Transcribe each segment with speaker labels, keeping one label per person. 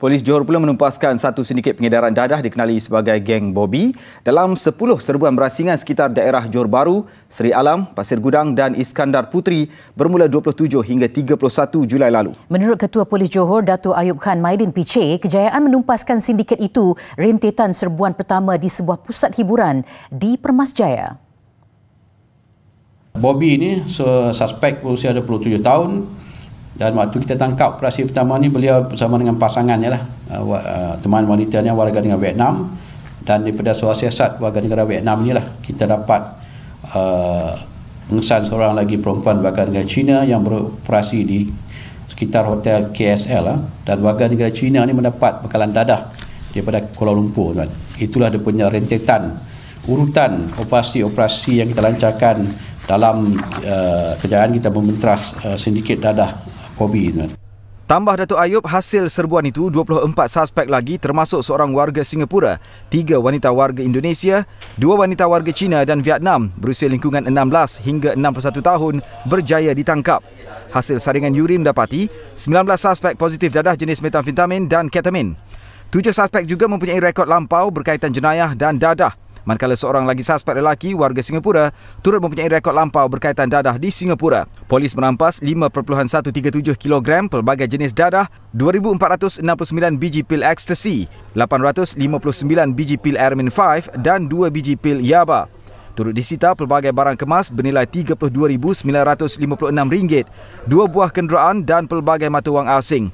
Speaker 1: Polis Johor pula menumpaskan satu sindiket pengedaran dadah dikenali sebagai geng Bobby dalam 10 serbuan berasingan sekitar daerah Johor Baru, Seri Alam, Pasir Gudang dan Iskandar Putri bermula 27 hingga 31 Julai lalu.
Speaker 2: Menurut Ketua Polis Johor Datu Ayub Khan Maidin Piche, kejayaan menumpaskan sindiket itu rentetan serbuan pertama di sebuah pusat hiburan di Permas Jaya.
Speaker 3: Bobby ini suspek berusia 27 tahun dan waktu kita tangkap operasi pertama ni beliau bersama dengan pasangannya lah uh, uh, teman wanitanya warga negara Vietnam dan daripada suara siasat warga negara Vietnam ni lah kita dapat uh, mengesan seorang lagi perempuan warga negara China yang beroperasi di sekitar hotel KSL lah. dan warga negara China ni mendapat bekalan dadah daripada Kuala Lumpur tuan. itulah dia punya rentetan urutan operasi-operasi yang kita lancarkan dalam uh, kerjaan kita membentras uh, sindiket dadah hobi itu.
Speaker 1: Tambah Datuk Ayub, hasil serbuan itu 24 suspek lagi termasuk seorang warga Singapura, tiga wanita warga Indonesia, dua wanita warga China dan Vietnam berusia lingkungan 16 hingga 61 tahun berjaya ditangkap. Hasil saringan urin dapati 19 suspek positif dadah jenis metamfetamin dan ketamin. Tujuh suspek juga mempunyai rekod lampau berkaitan jenayah dan dadah Manakala seorang lagi suspek lelaki warga Singapura turut mempunyai rekod lampau berkaitan dadah di Singapura. Polis merampas 5.137 kg pelbagai jenis dadah, 2469 biji pil ecstasy, 859 biji pil Ermin 5 dan 2 biji pil Yaba. Turut disita pelbagai barang kemas bernilai RM32,956, dua buah kenderaan dan pelbagai mata wang asing.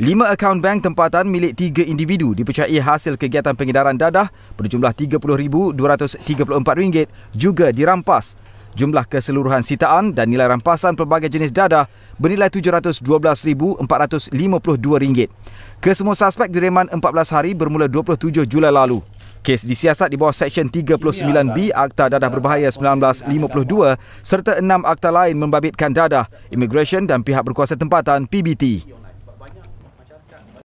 Speaker 1: Lima akaun bank tempatan milik tiga individu dipercayai hasil kegiatan pengedaran dadah berjumlah RM30,234 juga dirampas. Jumlah keseluruhan sitaan dan nilai rampasan pelbagai jenis dadah bernilai RM712,452. Kesemua suspek direman 14 hari bermula 27 Julai lalu. Kes disiasat di bawah Seksyen 39B Akta Dadah Berbahaya 1952 serta enam akta lain membabitkan dadah, immigration dan pihak berkuasa tempatan PBT.